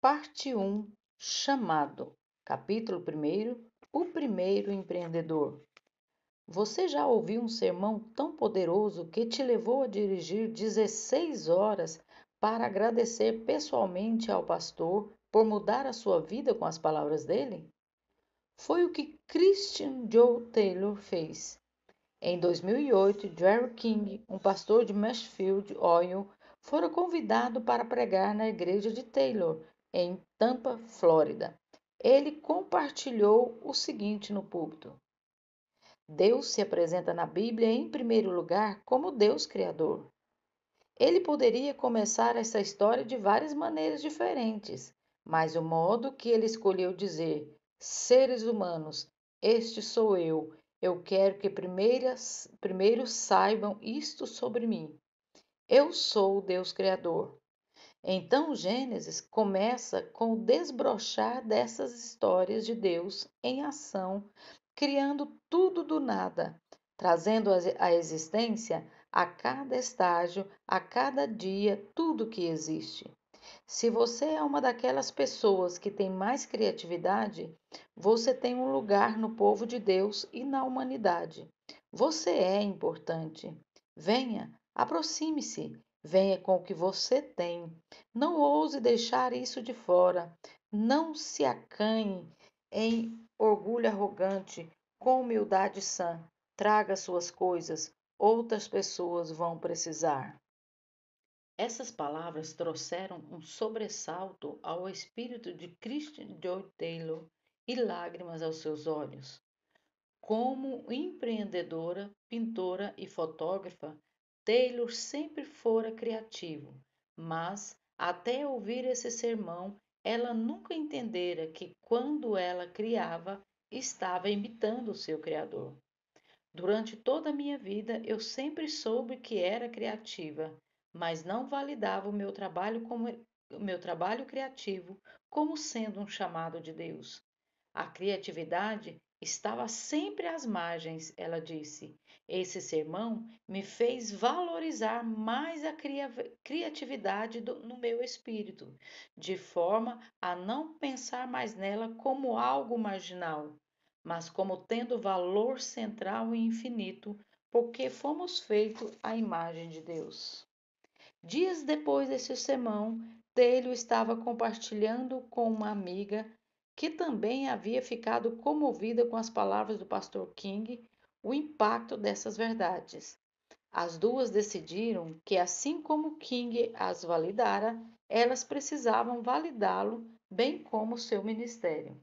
Parte 1 Chamado Capítulo 1 O primeiro empreendedor. Você já ouviu um sermão tão poderoso que te levou a dirigir 16 horas para agradecer pessoalmente ao pastor por mudar a sua vida com as palavras dele? Foi o que Christian Joe Taylor fez. Em 2008, Jerry King, um pastor de Mashfield, Ohio, foi convidado para pregar na igreja de Taylor, em Tampa, Flórida. Ele compartilhou o seguinte no púlpito: Deus se apresenta na Bíblia em primeiro lugar como Deus Criador. Ele poderia começar essa história de várias maneiras diferentes, mas o modo que ele escolheu dizer: Seres humanos, este sou eu, eu quero que primeiras, primeiro saibam isto sobre mim. Eu sou o Deus Criador. Então, Gênesis começa com o desbrochar dessas histórias de Deus em ação, criando tudo do nada, trazendo à existência a cada estágio, a cada dia, tudo que existe. Se você é uma daquelas pessoas que tem mais criatividade, você tem um lugar no povo de Deus e na humanidade. Você é importante. Venha, aproxime-se, Venha com o que você tem. Não ouse deixar isso de fora. Não se acanhe em orgulho arrogante, com humildade sã. Traga suas coisas, outras pessoas vão precisar. Essas palavras trouxeram um sobressalto ao espírito de Christian Joy Taylor e lágrimas aos seus olhos. Como empreendedora, pintora e fotógrafa, Taylor sempre fora criativo, mas até ouvir esse sermão, ela nunca entendera que quando ela criava, estava imitando o seu criador. Durante toda a minha vida, eu sempre soube que era criativa, mas não validava o meu trabalho como meu trabalho criativo como sendo um chamado de Deus. A criatividade Estava sempre às margens, ela disse. Esse sermão me fez valorizar mais a criatividade do, no meu espírito, de forma a não pensar mais nela como algo marginal, mas como tendo valor central e infinito, porque fomos feitos à imagem de Deus. Dias depois desse sermão, Têlio estava compartilhando com uma amiga que também havia ficado comovida com as palavras do pastor King, o impacto dessas verdades. As duas decidiram que, assim como King as validara, elas precisavam validá-lo, bem como seu ministério.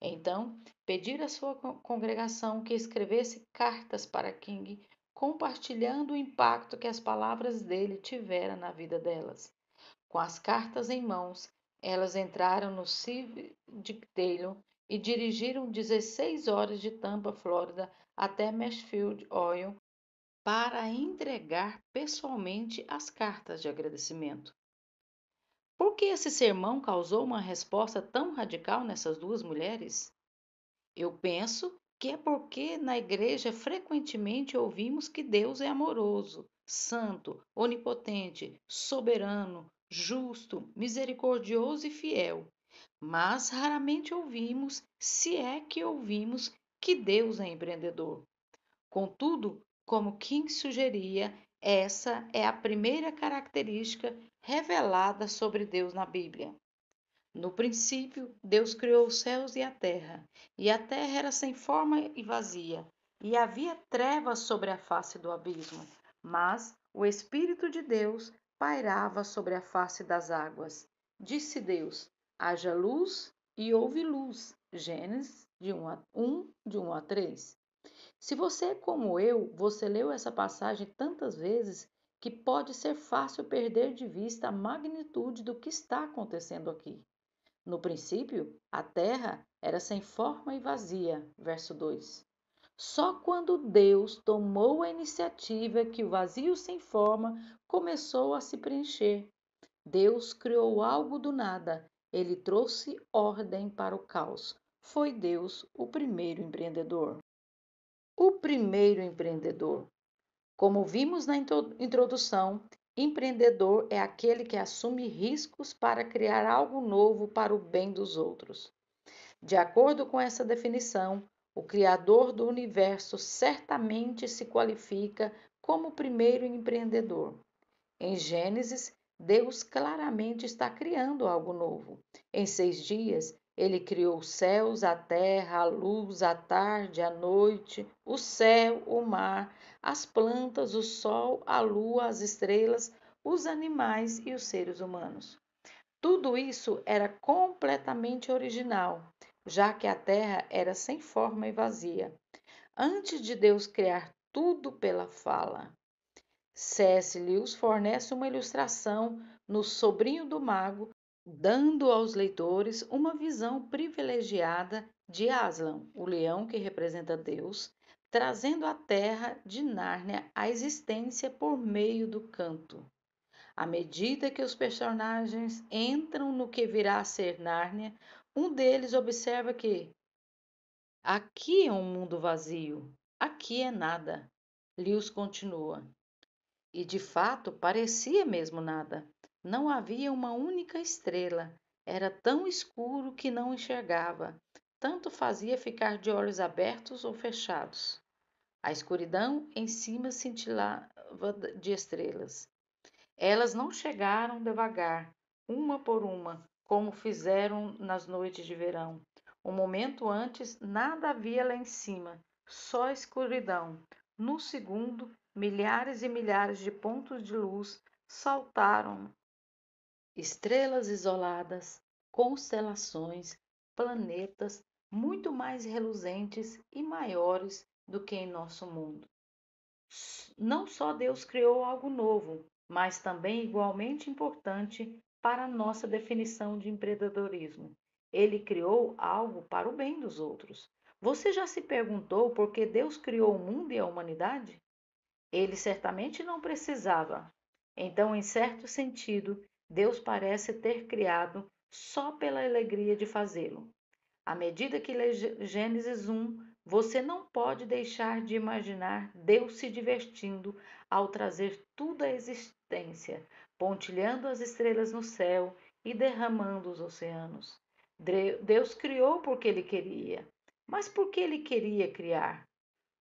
Então, pedir à sua congregação que escrevesse cartas para King, compartilhando o impacto que as palavras dele tiveram na vida delas. Com as cartas em mãos, elas entraram no Civdale e dirigiram 16 horas de Tampa, Flórida, até Mashfield Oil para entregar pessoalmente as cartas de agradecimento. Por que esse sermão causou uma resposta tão radical nessas duas mulheres? Eu penso que é porque na igreja frequentemente ouvimos que Deus é amoroso, santo, onipotente, soberano, justo, misericordioso e fiel. Mas raramente ouvimos, se é que ouvimos, que Deus é empreendedor. Contudo, como King sugeria, essa é a primeira característica revelada sobre Deus na Bíblia. No princípio, Deus criou os céus e a terra, e a terra era sem forma e vazia, e havia trevas sobre a face do abismo, mas o Espírito de Deus pairava sobre a face das águas. Disse Deus: haja luz e houve luz. Gênesis de 1 a, 1, de 1 a 3. Se você é como eu, você leu essa passagem tantas vezes que pode ser fácil perder de vista a magnitude do que está acontecendo aqui. No princípio, a terra era sem forma e vazia, verso 2. Só quando Deus tomou a iniciativa que o vazio sem forma começou a se preencher. Deus criou algo do nada, ele trouxe ordem para o caos. Foi Deus o primeiro empreendedor. O primeiro empreendedor. Como vimos na introdução, empreendedor é aquele que assume riscos para criar algo novo para o bem dos outros. De acordo com essa definição, o Criador do universo certamente se qualifica como o primeiro empreendedor. Em Gênesis, Deus claramente está criando algo novo. Em seis dias, ele criou os céus, a terra, a luz, a tarde, a noite, o céu, o mar, as plantas, o sol, a lua, as estrelas, os animais e os seres humanos. Tudo isso era completamente original, já que a terra era sem forma e vazia. Antes de Deus criar tudo pela fala. C.S. Lewis fornece uma ilustração no Sobrinho do Mago, dando aos leitores uma visão privilegiada de Aslan, o leão que representa Deus, trazendo a terra de Nárnia à existência por meio do canto. À medida que os personagens entram no que virá a ser Nárnia, um deles observa que aqui é um mundo vazio, aqui é nada. Lewis continua. E de fato parecia mesmo nada. Não havia uma única estrela. Era tão escuro que não enxergava. Tanto fazia ficar de olhos abertos ou fechados. A escuridão em cima cintilava de estrelas. Elas não chegaram devagar, uma por uma, como fizeram nas noites de verão. Um momento antes, nada havia lá em cima, só escuridão. No segundo, milhares e milhares de pontos de luz saltaram estrelas isoladas, constelações, planetas muito mais reluzentes e maiores do que em nosso mundo. Não só Deus criou algo novo, mas também igualmente importante para nossa definição de empreendedorismo. Ele criou algo para o bem dos outros. Você já se perguntou por que Deus criou o mundo e a humanidade? Ele certamente não precisava. Então, em certo sentido, Deus parece ter criado só pela alegria de fazê-lo. À medida que lê Gênesis 1, você não pode deixar de imaginar Deus se divertindo ao trazer tudo à existência, pontilhando as estrelas no céu e derramando os oceanos. Deus criou porque ele queria. Mas por que ele queria criar?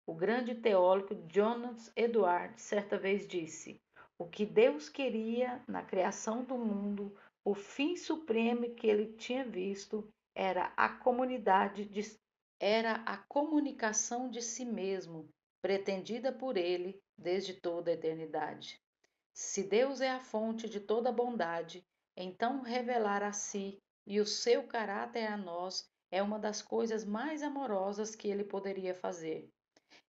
O grande teólogo Jonas Edward certa vez disse: O que Deus queria na criação do mundo, o fim supremo que ele tinha visto, era a comunidade de, era a comunicação de si mesmo, pretendida por ele desde toda a eternidade. Se Deus é a fonte de toda bondade, então revelar a si e o seu caráter a nós é uma das coisas mais amorosas que ele poderia fazer.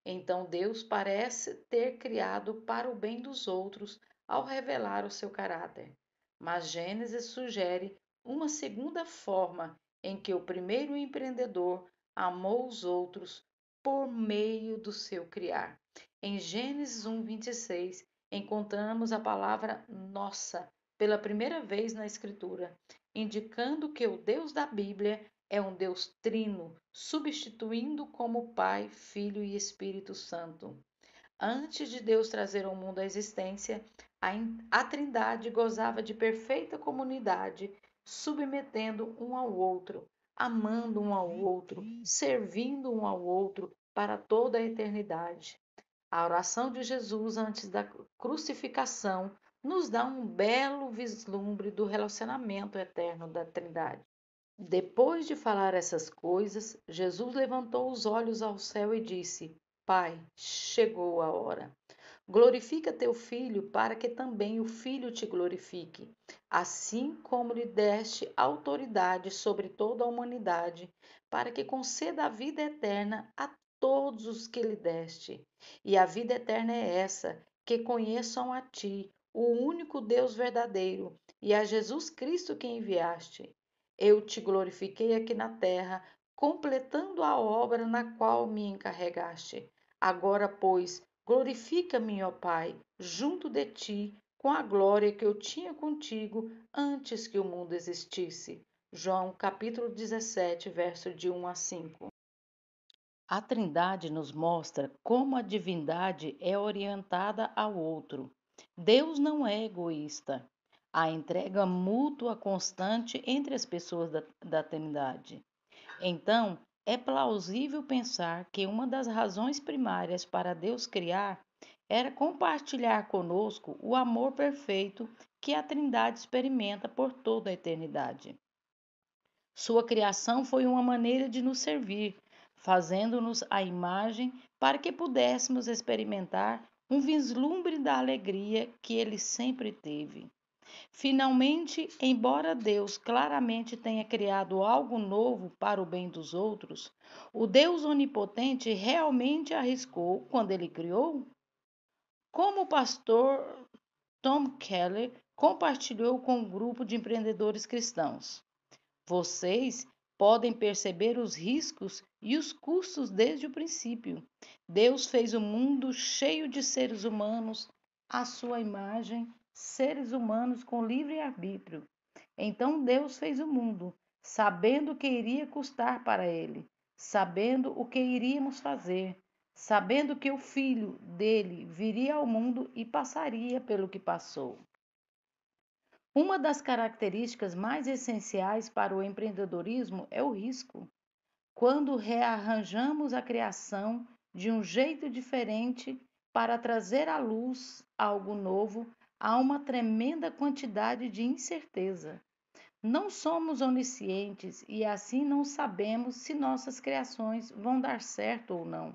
Então Deus parece ter criado para o bem dos outros ao revelar o seu caráter. Mas Gênesis sugere uma segunda forma em que o primeiro empreendedor amou os outros por meio do seu criar. Em Gênesis 1:26 encontramos a palavra nossa pela primeira vez na Escritura, indicando que o Deus da Bíblia é um Deus trino, substituindo como Pai, Filho e Espírito Santo. Antes de Deus trazer ao mundo a existência, a, Trindade gozava de perfeita comunidade, submetendo um ao outro, amando um ao outro, servindo um ao outro para toda a eternidade. A oração de Jesus antes da crucificação nos dá um belo vislumbre do relacionamento eterno da Trindade. Depois de falar essas coisas, Jesus levantou os olhos ao céu e disse: Pai, chegou a hora. Glorifica teu filho, para que também o filho te glorifique. Assim como lhe deste autoridade sobre toda a humanidade, para que conceda a vida eterna a todos os que lhe deste. E a vida eterna é essa, que conheçam a ti, o único Deus verdadeiro, e a Jesus Cristo que enviaste. Eu te glorifiquei aqui na terra, completando a obra na qual me encarregaste. Agora, pois, glorifica-me, ó Pai, junto de ti, com a glória que eu tinha contigo antes que o mundo existisse. João capítulo 17, verso de 1 a 5. A Trindade nos mostra como a divindade é orientada ao outro. Deus não é egoísta. A entrega mútua constante entre as pessoas da, da Trindade. Então, é plausível pensar que uma das razões primárias para Deus criar era compartilhar conosco o amor perfeito que a Trindade experimenta por toda a eternidade. Sua criação foi uma maneira de nos servir, fazendo-nos a imagem para que pudéssemos experimentar um vislumbre da alegria que ele sempre teve. Finalmente, embora Deus claramente tenha criado algo novo para o bem dos outros, o Deus onipotente realmente arriscou quando ele criou? Como o pastor Tom Keller compartilhou com um grupo de empreendedores cristãos, vocês podem perceber os riscos e os custos desde o princípio. Deus fez o mundo cheio de seres humanos, à sua imagem, seres humanos com livre arbítrio. Então Deus fez o mundo, sabendo o que iria custar para ele, sabendo o que iríamos fazer, sabendo que o filho dele viria ao mundo e passaria pelo que passou. Uma das características mais essenciais para o empreendedorismo é o risco. Quando rearranjamos a criação de um jeito diferente para trazer à luz algo novo, há uma tremenda quantidade de incerteza. Não somos oniscientes e assim não sabemos se nossas criações vão dar certo ou não.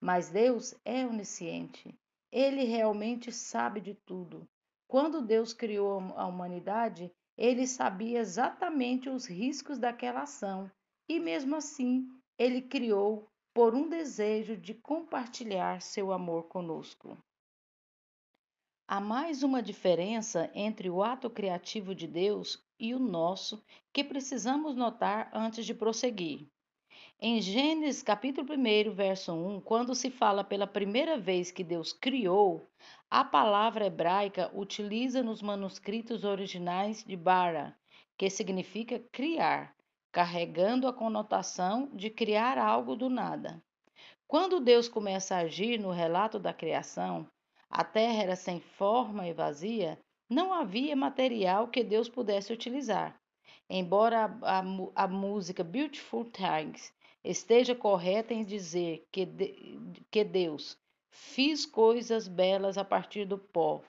Mas Deus é onisciente. Ele realmente sabe de tudo. Quando Deus criou a humanidade, ele sabia exatamente os riscos daquela ação e, mesmo assim, ele criou por um desejo de compartilhar seu amor conosco. Há mais uma diferença entre o ato criativo de Deus e o nosso que precisamos notar antes de prosseguir. Em Gênesis capítulo 1, verso 1, quando se fala pela primeira vez que Deus criou, a palavra hebraica utiliza nos manuscritos originais de Bara, que significa criar, carregando a conotação de criar algo do nada. Quando Deus começa a agir no relato da criação, a terra era sem forma e vazia, não havia material que Deus pudesse utilizar. Embora a, a, a música Beautiful Things esteja correta em dizer que, de, que Deus fiz coisas belas a partir do pó.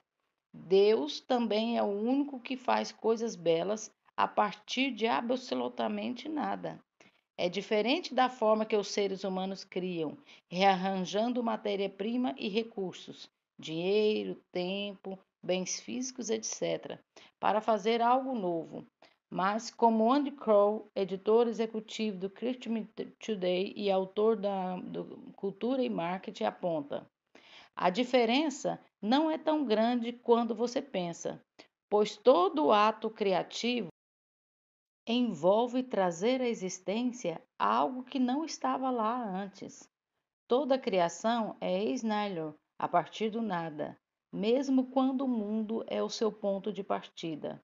Deus também é o único que faz coisas belas a partir de absolutamente nada. É diferente da forma que os seres humanos criam, rearranjando matéria-prima e recursos, dinheiro, tempo, bens físicos, etc., para fazer algo novo. Mas, como Andy Crow, editor executivo do Christian Today e autor da do Cultura e Marketing, aponta, a diferença não é tão grande quando você pensa, pois todo ato criativo envolve trazer à existência algo que não estava lá antes. Toda criação é nihilo*, a partir do nada, mesmo quando o mundo é o seu ponto de partida.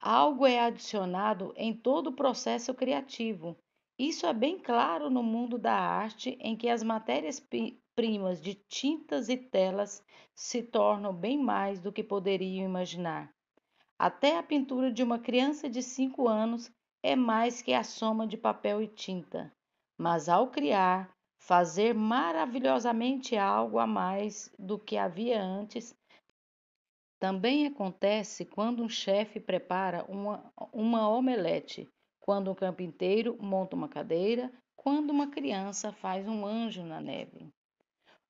Algo é adicionado em todo o processo criativo. Isso é bem claro no mundo da arte, em que as matérias-primas de tintas e telas se tornam bem mais do que poderiam imaginar. Até a pintura de uma criança de 5 anos é mais que a soma de papel e tinta. Mas ao criar, fazer maravilhosamente algo a mais do que havia antes, também acontece quando um chefe prepara uma, uma omelete, quando um carpinteiro monta uma cadeira, quando uma criança faz um anjo na neve.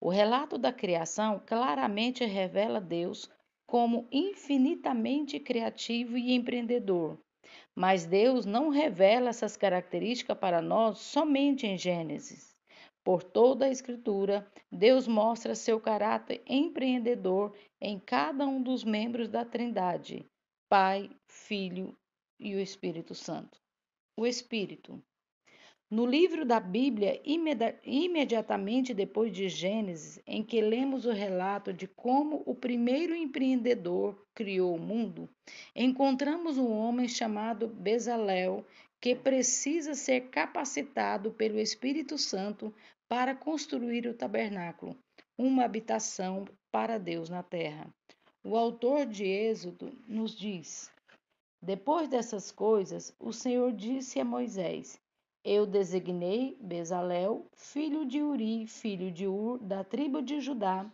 O relato da criação claramente revela Deus como infinitamente criativo e empreendedor. Mas Deus não revela essas características para nós somente em Gênesis. Por toda a Escritura, Deus mostra seu caráter empreendedor em cada um dos membros da Trindade: Pai, Filho e o Espírito Santo. O Espírito. No livro da Bíblia, imediatamente depois de Gênesis, em que lemos o relato de como o primeiro empreendedor criou o mundo, encontramos um homem chamado Bezalel que precisa ser capacitado pelo Espírito Santo para construir o tabernáculo, uma habitação para Deus na terra. O autor de Êxodo nos diz: Depois dessas coisas, o Senhor disse a Moisés: Eu designei Bezalel, filho de Uri, filho de Ur, da tribo de Judá,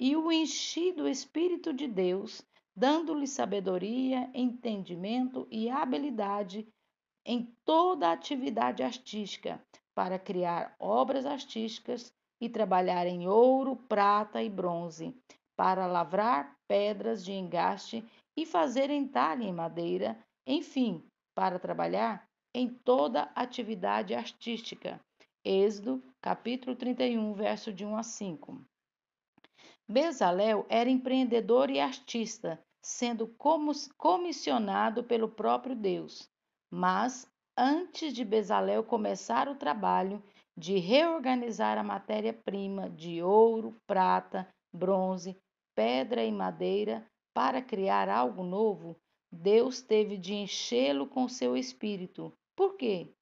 e o enchi do Espírito de Deus, dando-lhe sabedoria, entendimento e habilidade em toda a atividade artística para criar obras artísticas e trabalhar em ouro, prata e bronze, para lavrar pedras de engaste e fazer entalhe em madeira, enfim, para trabalhar em toda atividade artística. Êxodo, capítulo 31, verso de 1 a 5. Bezalel era empreendedor e artista, sendo comissionado pelo próprio Deus. Mas, antes de Bezalel começar o trabalho de reorganizar a matéria-prima de ouro, prata, bronze, pedra e madeira para criar algo novo, Deus teve de enchê-lo com seu espírito. Por quê?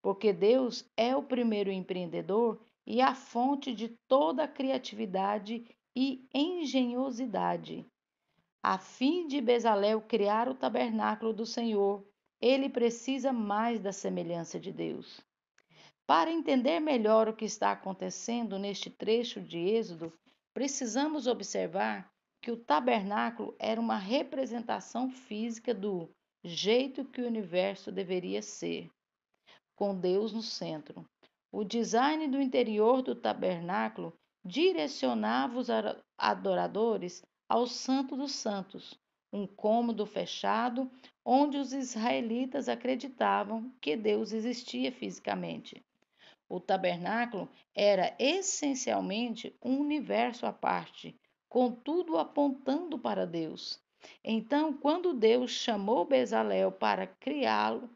Porque Deus é o primeiro empreendedor e a fonte de toda a criatividade e engenhosidade. A fim de Bezalel criar o tabernáculo do Senhor, ele precisa mais da semelhança de Deus. Para entender melhor o que está acontecendo neste trecho de Êxodo, precisamos observar que o tabernáculo era uma representação física do jeito que o universo deveria ser, com Deus no centro. O design do interior do tabernáculo direcionava os adoradores ao Santo dos Santos, um cômodo fechado onde os israelitas acreditavam que Deus existia fisicamente. O tabernáculo era essencialmente um universo à parte, contudo apontando para Deus. Então, quando Deus chamou Bezalel para criá-lo,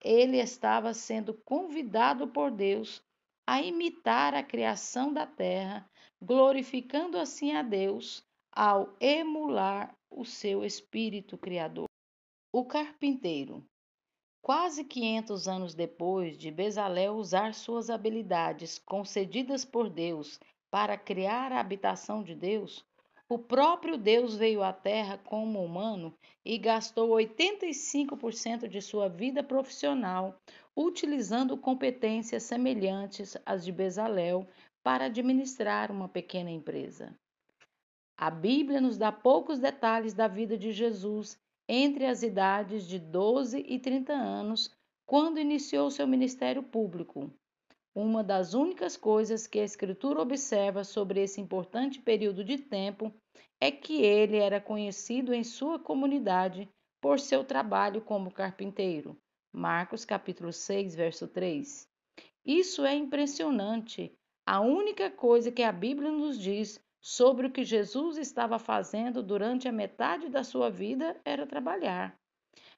ele estava sendo convidado por Deus a imitar a criação da terra, glorificando assim a Deus ao emular o seu espírito criador. O carpinteiro. Quase 500 anos depois de Bezalel usar suas habilidades concedidas por Deus para criar a habitação de Deus, o próprio Deus veio à Terra como humano e gastou 85% de sua vida profissional utilizando competências semelhantes às de Bezalel para administrar uma pequena empresa. A Bíblia nos dá poucos detalhes da vida de Jesus entre as idades de 12 e 30 anos, quando iniciou seu ministério público. Uma das únicas coisas que a Escritura observa sobre esse importante período de tempo é que ele era conhecido em sua comunidade por seu trabalho como carpinteiro. Marcos capítulo 6, verso 3. Isso é impressionante. A única coisa que a Bíblia nos diz sobre o que Jesus estava fazendo durante a metade da sua vida era trabalhar.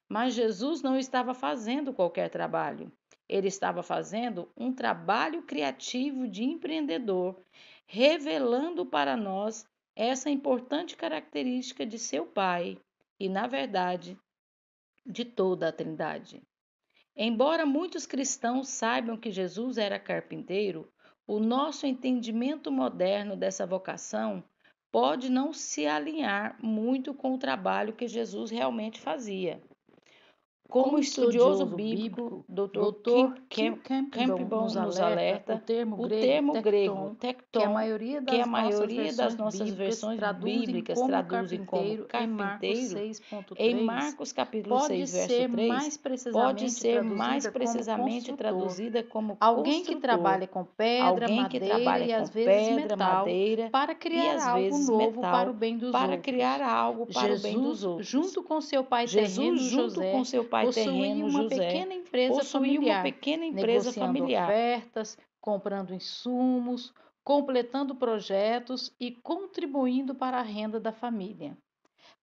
Mas Jesus não estava fazendo qualquer trabalho. Ele estava fazendo um trabalho criativo de empreendedor, revelando para nós essa importante característica de seu Pai e, na verdade, de toda a Trindade. Embora muitos cristãos saibam que Jesus era carpinteiro, o nosso entendimento moderno dessa vocação pode não se alinhar muito com o trabalho que Jesus realmente fazia. Como estudioso bíblico, Dr. Camp, Campbell nos alerta, o termo grego, termo grego é tecton, que é a maioria das, nossas, das nossas versões bíblicas traduzem como carpinteiro, em Marcos capítulo 6, verso 3, pode ser mais precisamente traduzida como alguém que trabalha com pedra, madeira e às vezes metal, para criar algo novo para o bem dos outros. Para criar algo para o bem dos outros. Junto com seu pai terreno, José, pai possui terreno uma José pequena empresa possui familiar, uma pequena empresa familiar, ofertas, comprando insumos, completando projetos e contribuindo para a renda da família.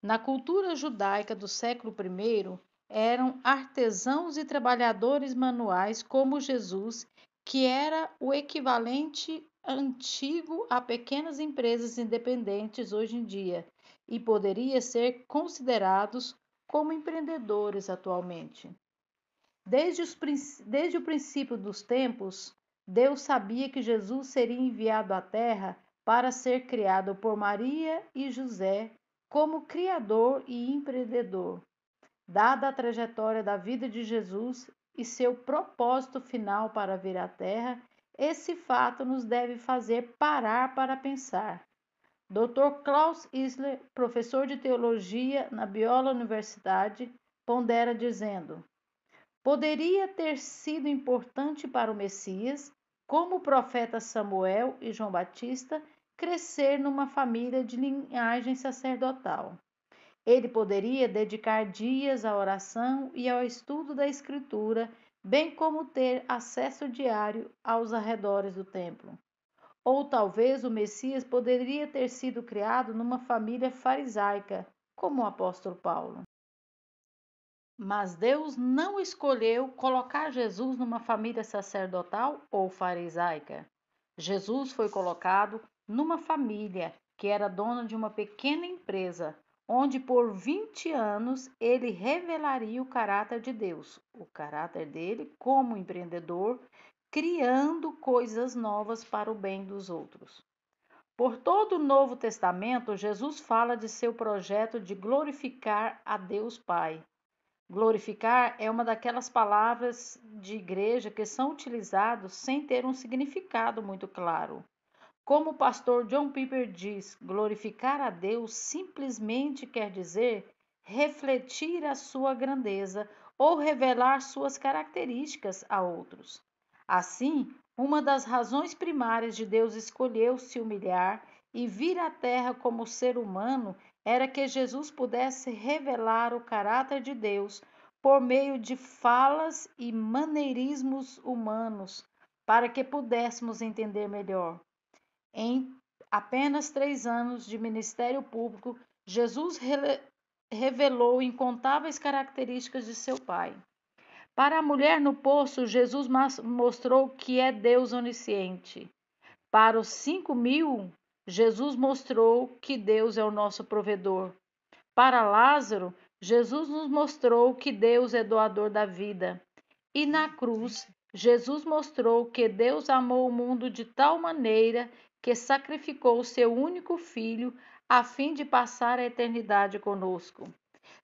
Na cultura judaica do século I, eram artesãos e trabalhadores manuais como Jesus, que era o equivalente antigo a pequenas empresas independentes hoje em dia e poderia ser considerados como empreendedores atualmente. Desde, os, desde o princípio dos tempos, Deus sabia que Jesus seria enviado à Terra para ser criado por Maria e José como criador e empreendedor. Dada a trajetória da vida de Jesus e seu propósito final para vir à Terra, esse fato nos deve fazer parar para pensar. Dr. Klaus Isler, professor de teologia na Biola Universidade, pondera dizendo: Poderia ter sido importante para o Messias, como o profeta Samuel e João Batista, crescer numa família de linhagem sacerdotal. Ele poderia dedicar dias à oração e ao estudo da Escritura, bem como ter acesso diário aos arredores do templo. Ou talvez o Messias poderia ter sido criado numa família farisaica, como o apóstolo Paulo. Mas Deus não escolheu colocar Jesus numa família sacerdotal ou farisaica. Jesus foi colocado numa família que era dona de uma pequena empresa, onde por 20 anos ele revelaria o caráter de Deus, o caráter dele como empreendedor criando coisas novas para o bem dos outros. Por todo o Novo Testamento, Jesus fala de seu projeto de glorificar a Deus Pai. Glorificar é uma daquelas palavras de igreja que são utilizadas sem ter um significado muito claro. Como o pastor John Piper diz, glorificar a Deus simplesmente quer dizer refletir a sua grandeza ou revelar suas características a outros. Assim, uma das razões primárias de Deus escolher se humilhar e vir à Terra como ser humano era que Jesus pudesse revelar o caráter de Deus por meio de falas e maneirismos humanos, para que pudéssemos entender melhor. Em apenas três anos de ministério público, Jesus revelou incontáveis características de seu Pai. Para a mulher no poço, Jesus mostrou que é Deus onisciente. Para os cinco mil, Jesus mostrou que Deus é o nosso provedor. Para Lázaro, Jesus nos mostrou que Deus é doador da vida. E na cruz, Jesus mostrou que Deus amou o mundo de tal maneira que sacrificou o seu único filho a fim de passar a eternidade conosco.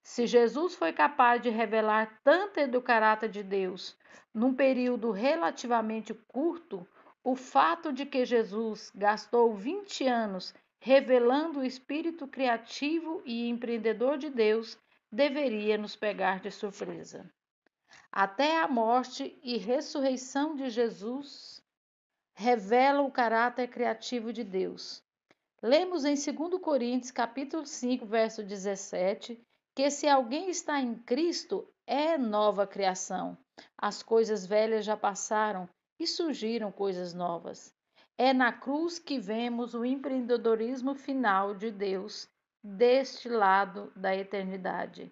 Se Jesus foi capaz de revelar tanto do caráter de Deus num período relativamente curto, o fato de que Jesus gastou 20 anos revelando o espírito criativo e empreendedor de Deus deveria nos pegar de surpresa. Até a morte e ressurreição de Jesus revela o caráter criativo de Deus. Lemos em 2 Coríntios, capítulo 5, verso 17, que se alguém está em Cristo, é nova criação. As coisas velhas já passaram e surgiram coisas novas. É na cruz que vemos o empreendedorismo final de Deus, deste lado da eternidade.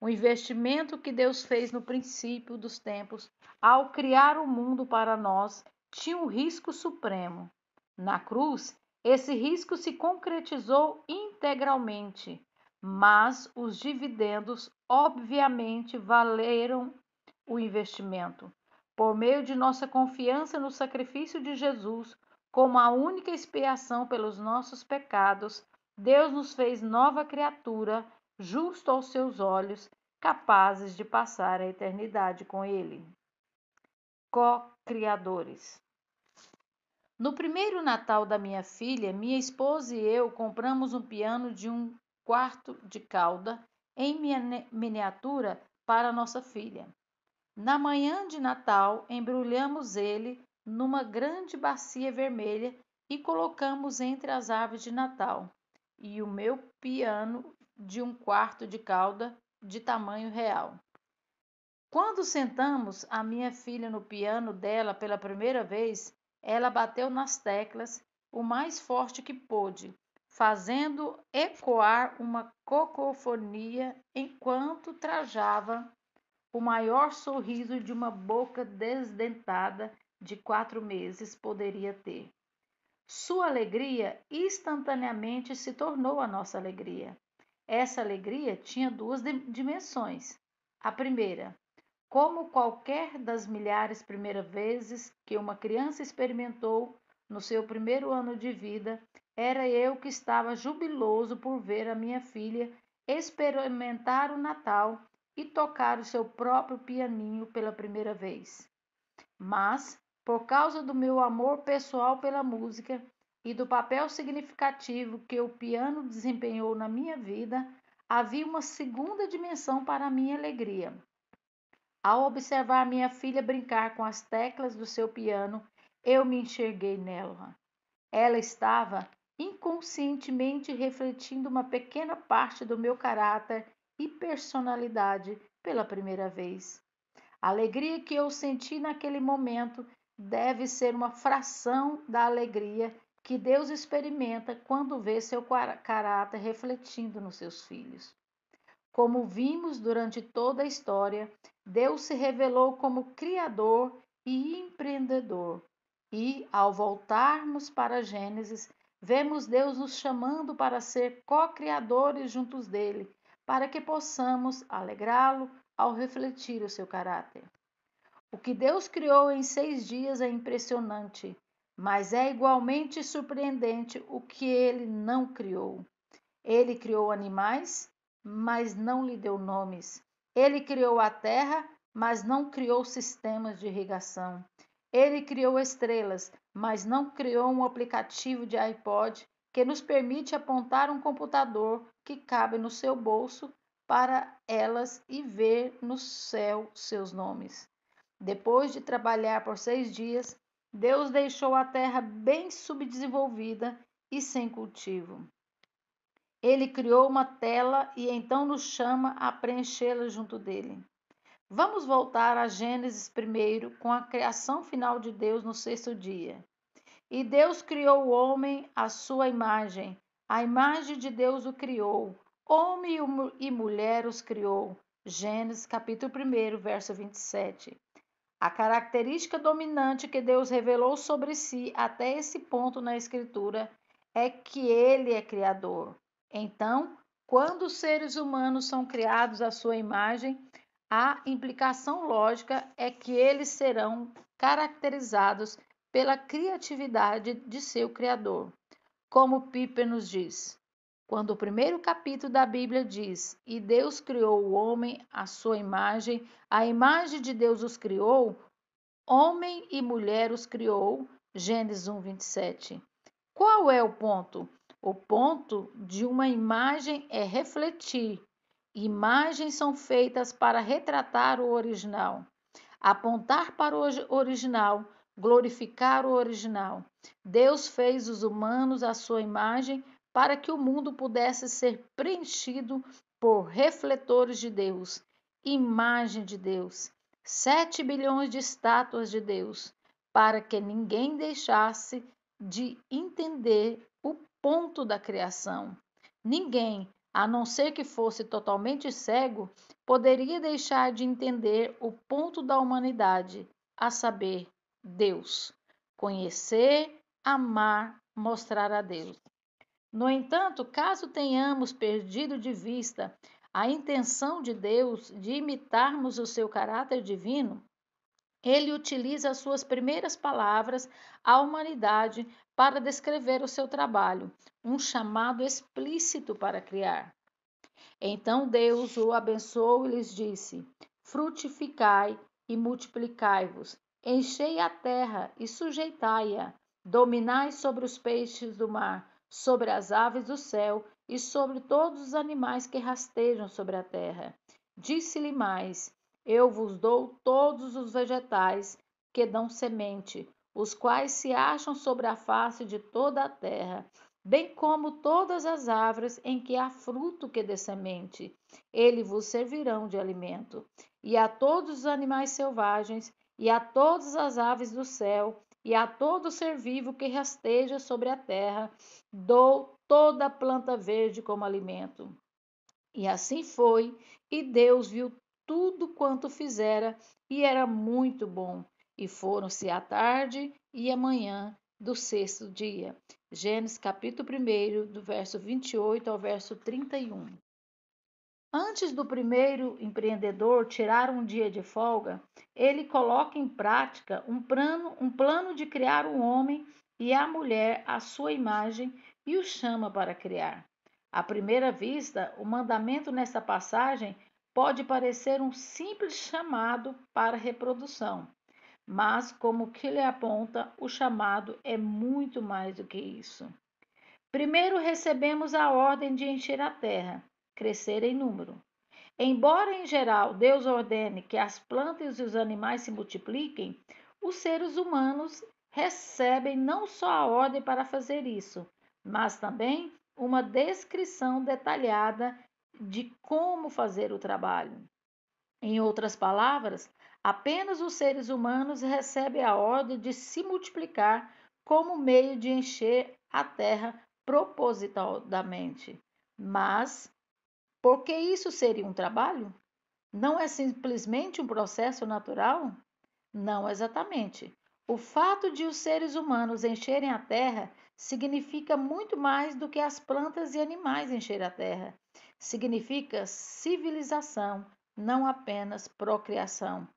O investimento que Deus fez no princípio dos tempos, ao criar o mundo para nós, tinha um risco supremo. Na cruz, esse risco se concretizou integralmente mas os dividendos obviamente valeram o investimento. Por meio de nossa confiança no sacrifício de Jesus, como a única expiação pelos nossos pecados, Deus nos fez nova criatura, justo aos seus olhos, capazes de passar a eternidade com Ele. Co-criadores. No primeiro Natal da minha filha, minha esposa e eu compramos um piano de um quarto de cauda em miniatura para nossa filha. Na manhã de Natal, embrulhamos ele numa grande bacia vermelha e colocamos entre as árvores de Natal e o meu piano de um quarto de cauda de tamanho real. Quando sentamos a minha filha no piano dela pela primeira vez, ela bateu nas teclas o mais forte que pôde fazendo ecoar uma cocofonia enquanto trajava o maior sorriso de uma boca desdentada de quatro meses poderia ter. Sua alegria instantaneamente se tornou a nossa alegria. Essa alegria tinha duas dimensões. A primeira, como qualquer das milhares primeiras vezes que uma criança experimentou no seu primeiro ano de vida, era eu que estava jubiloso por ver a minha filha experimentar o Natal e tocar o seu próprio pianinho pela primeira vez. Mas, por causa do meu amor pessoal pela música e do papel significativo que o piano desempenhou na minha vida, havia uma segunda dimensão para a minha alegria. Ao observar minha filha brincar com as teclas do seu piano, eu me enxerguei nela. Ela estava inconscientemente refletindo uma pequena parte do meu caráter e personalidade pela primeira vez. A alegria que eu senti naquele momento deve ser uma fração da alegria que Deus experimenta quando vê seu caráter refletindo nos seus filhos. Como vimos durante toda a história, Deus se revelou como Criador e empreendedor. E, ao voltarmos para Gênesis, Vemos Deus nos chamando para ser co-criadores juntos dele, para que possamos alegrá-lo ao refletir o seu caráter. O que Deus criou em seis dias é impressionante, mas é igualmente surpreendente o que ele não criou. Ele criou animais, mas não lhe deu nomes. Ele criou a terra, mas não criou sistemas de irrigação. Ele criou estrelas, mas não criou um aplicativo de iPod que nos permite apontar um computador que cabe no seu bolso para elas e ver no céu seus nomes. Depois de trabalhar por seis dias, Deus deixou a terra bem subdesenvolvida e sem cultivo. Ele criou uma tela e então nos chama a preenchê-la junto dele. Vamos voltar a Gênesis primeiro, com a criação final de Deus no sexto dia. E Deus criou o homem à sua imagem. A imagem de Deus o criou. Homem e mulher os criou. Gênesis capítulo 1, verso 27. A característica dominante que Deus revelou sobre si até esse ponto na Escritura é que ele é criador. Então, quando os seres humanos são criados à sua imagem, a implicação lógica é que eles serão caracterizados pela criatividade de seu Criador. Como Piper nos diz, quando o primeiro capítulo da Bíblia diz: E Deus criou o homem à sua imagem, a imagem de Deus os criou, homem e mulher os criou. Gênesis 1, 27. Qual é o ponto? O ponto de uma imagem é refletir Imagens são feitas para retratar o original, apontar para o original, glorificar o original. Deus fez os humanos à sua imagem para que o mundo pudesse ser preenchido por refletores de Deus, imagem de Deus, sete bilhões de estátuas de Deus, para que ninguém deixasse de entender o ponto da criação. Ninguém, a não ser que fosse totalmente cego, poderia deixar de entender o ponto da humanidade, a saber, Deus. Conhecer, amar, mostrar a Deus. No entanto, caso tenhamos perdido de vista a intenção de Deus de imitarmos o seu caráter divino, ele utiliza as suas primeiras palavras à humanidade para descrever o seu trabalho, um chamado explícito para criar. Então Deus o abençoou e lhes disse: Frutificai e multiplicai-vos, enchei a terra e sujeitai-a, dominai sobre os peixes do mar, sobre as aves do céu e sobre todos os animais que rastejam sobre a terra. Disse-lhe mais: Eu vos dou todos os vegetais que dão semente, os quais se acham sobre a face de toda a terra, bem como todas as árvores em que há fruto que dê semente. Ele vos servirão de alimento. E a todos os animais selvagens, e a todas as aves do céu, e a todo ser vivo que rasteja sobre a terra, dou toda planta verde como alimento. E assim foi, e Deus viu tudo quanto fizera, e era muito bom. E foram-se a tarde e a manhã do sexto dia. Gênesis capítulo 1, do verso 28 ao verso 31. Antes do primeiro empreendedor tirar um dia de folga, ele coloca em prática um plano, um plano de criar o um homem e a mulher à sua imagem e o chama para criar. À primeira vista, o mandamento nessa passagem pode parecer um simples chamado para reprodução. Mas, como que lhe aponta, o chamado é muito mais do que isso. Primeiro recebemos a ordem de encher a terra, crescer em número. Embora em geral Deus ordene que as plantas e os animais se multipliquem, os seres humanos recebem não só a ordem para fazer isso, mas também uma descrição detalhada de como fazer o trabalho. Em outras palavras, Apenas os seres humanos recebem a ordem de se multiplicar como meio de encher a terra propositadamente. Mas, porque isso seria um trabalho? Não é simplesmente um processo natural? Não exatamente. O fato de os seres humanos encherem a terra significa muito mais do que as plantas e animais encherem a terra. Significa civilização, não apenas procriação.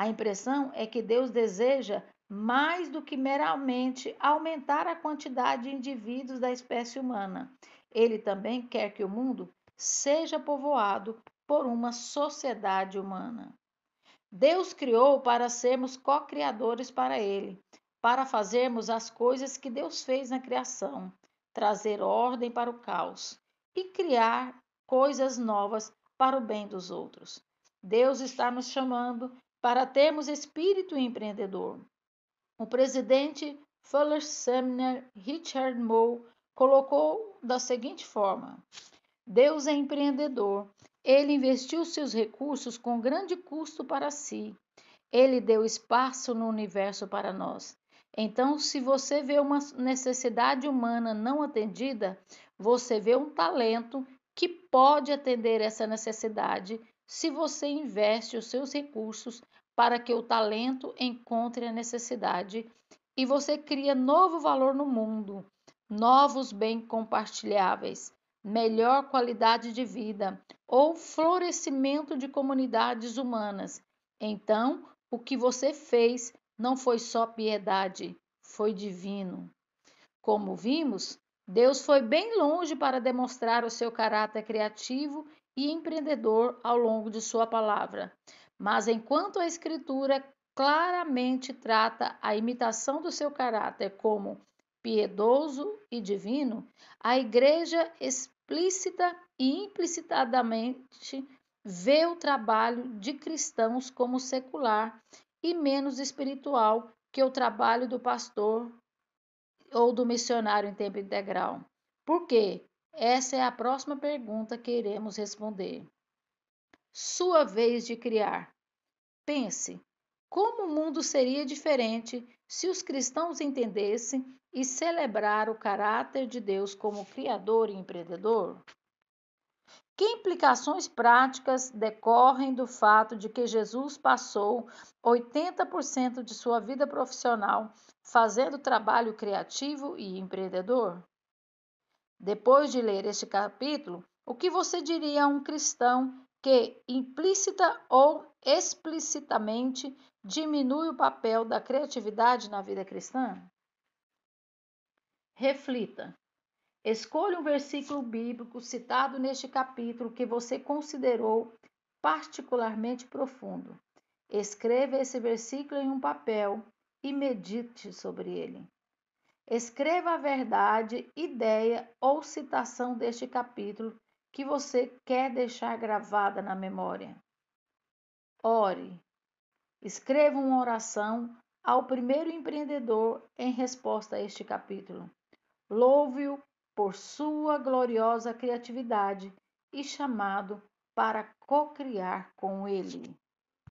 A impressão é que Deus deseja mais do que meramente aumentar a quantidade de indivíduos da espécie humana. Ele também quer que o mundo seja povoado por uma sociedade humana. Deus criou para sermos co-criadores para Ele, para fazermos as coisas que Deus fez na criação, trazer ordem para o caos e criar coisas novas para o bem dos outros. Deus está nos chamando para termos espírito empreendedor. O presidente Fuller Sumner Richard Moe colocou da seguinte forma: Deus é empreendedor. Ele investiu seus recursos com grande custo para si. Ele deu espaço no universo para nós. Então, se você vê uma necessidade humana não atendida, você vê um talento que pode atender essa necessidade se você investe os seus recursos para que o talento encontre a necessidade e você cria novo valor no mundo, novos bens compartilháveis, melhor qualidade de vida ou florescimento de comunidades humanas. Então, o que você fez não foi só piedade, foi divino. Como vimos, Deus foi bem longe para demonstrar o seu caráter criativo e empreendedor ao longo de sua palavra. Mas enquanto a Escritura claramente trata a imitação do seu caráter como piedoso e divino, a Igreja explícita e implicitamente vê o trabalho de cristãos como secular e menos espiritual que o trabalho do pastor ou do missionário em tempo integral. Por quê? Essa é a próxima pergunta que iremos responder. Sua vez de criar. Pense: como o mundo seria diferente se os cristãos entendessem e celebrar o caráter de Deus como criador e empreendedor? Que implicações práticas decorrem do fato de que Jesus passou 80% de sua vida profissional fazendo trabalho criativo e empreendedor? Depois de ler este capítulo, o que você diria a um cristão que, implícita ou explicitamente, diminui o papel da criatividade na vida cristã? Reflita. Escolha um versículo bíblico citado neste capítulo que você considerou particularmente profundo. Escreva esse versículo em um papel e medite sobre ele. Escreva a verdade, ideia ou citação deste capítulo que você quer deixar gravada na memória. Ore. Escreva uma oração ao primeiro empreendedor em resposta a este capítulo. Louve-o por sua gloriosa criatividade e chamado para co-criar com ele.